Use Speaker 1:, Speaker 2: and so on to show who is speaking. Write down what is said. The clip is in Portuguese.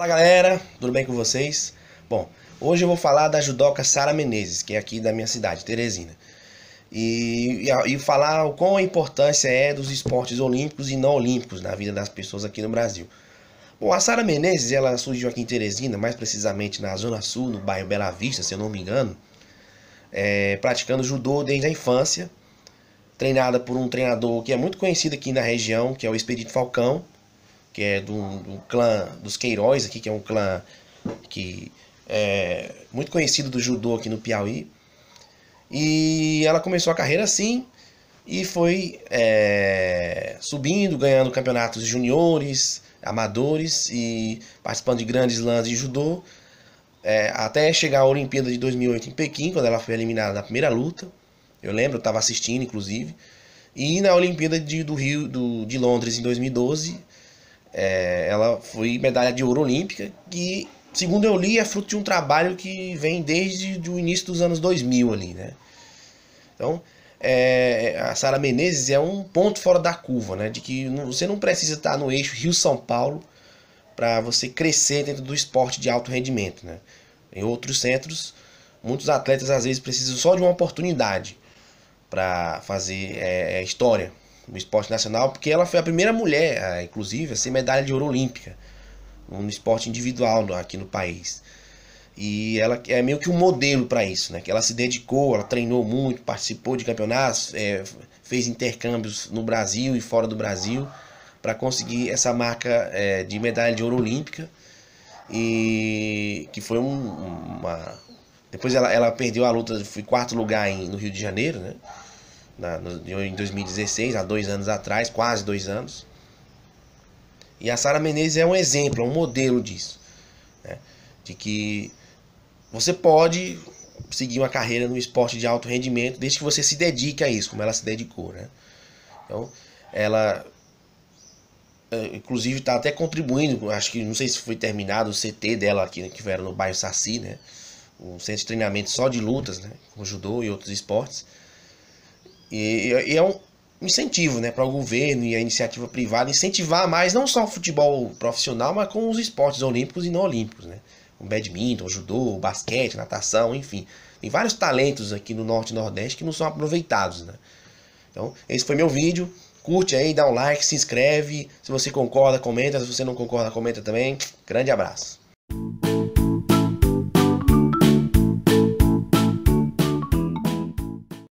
Speaker 1: Fala galera, tudo bem com vocês? Bom, hoje eu vou falar da judoca Sara Menezes, que é aqui da minha cidade, Teresina. E, e, e falar o quão a importância é dos esportes olímpicos e não olímpicos na vida das pessoas aqui no Brasil. Bom, a Sara Menezes, ela surgiu aqui em Teresina, mais precisamente na Zona Sul, no bairro Bela Vista, se eu não me engano, é, praticando judô desde a infância, treinada por um treinador que é muito conhecido aqui na região, que é o Expedito Falcão, que é do, do clã dos Queiroz aqui, que é um clã que é muito conhecido do judô aqui no Piauí. E ela começou a carreira assim e foi é, subindo, ganhando campeonatos juniores, amadores e participando de grandes lãs de judô, é, até chegar à Olimpíada de 2008 em Pequim, quando ela foi eliminada na primeira luta. Eu lembro, eu estava assistindo inclusive. E na Olimpíada de, do Rio do, de Londres em 2012, é, ela foi medalha de ouro olímpica, que, segundo eu li, é fruto de um trabalho que vem desde o início dos anos 2000 ali, né? Então, é, a Sara Menezes é um ponto fora da curva, né? De que você não precisa estar no eixo Rio-São Paulo para você crescer dentro do esporte de alto rendimento, né? Em outros centros, muitos atletas às vezes precisam só de uma oportunidade para fazer é, é história, no esporte nacional, porque ela foi a primeira mulher, inclusive, a ser medalha de ouro olímpica no esporte individual aqui no país. E ela é meio que um modelo para isso, né? Que ela se dedicou, ela treinou muito, participou de campeonatos, é, fez intercâmbios no Brasil e fora do Brasil para conseguir essa marca é, de medalha de ouro olímpica. E que foi um, uma. Depois ela, ela perdeu a luta, foi quarto lugar em, no Rio de Janeiro, né? na, no, em 2016, há dois anos atrás, quase dois anos. E a Sara Menezes é um exemplo, é um modelo disso. Né? De que você pode seguir uma carreira no esporte de alto rendimento desde que você se dedique a isso, como ela se dedicou. Né? Então, ela é, inclusive está até contribuindo, acho que não sei se foi terminado o CT dela aqui, né, que era no bairro Saci, né? Um centro de treinamento só de lutas, né? Com judô e outros esportes. E, e é um incentivo né, para o governo e a iniciativa privada incentivar mais não só o futebol profissional, mas com os esportes olímpicos e não olímpicos. Né? O badminton, o judô, o basquete, natação, enfim. Tem vários talentos aqui no Norte e Nordeste que não são aproveitados. Né? Então, esse foi meu vídeo. Curte aí, dá um like, se inscreve. Se você concorda, comenta. Se você não concorda, comenta também. Grande abraço.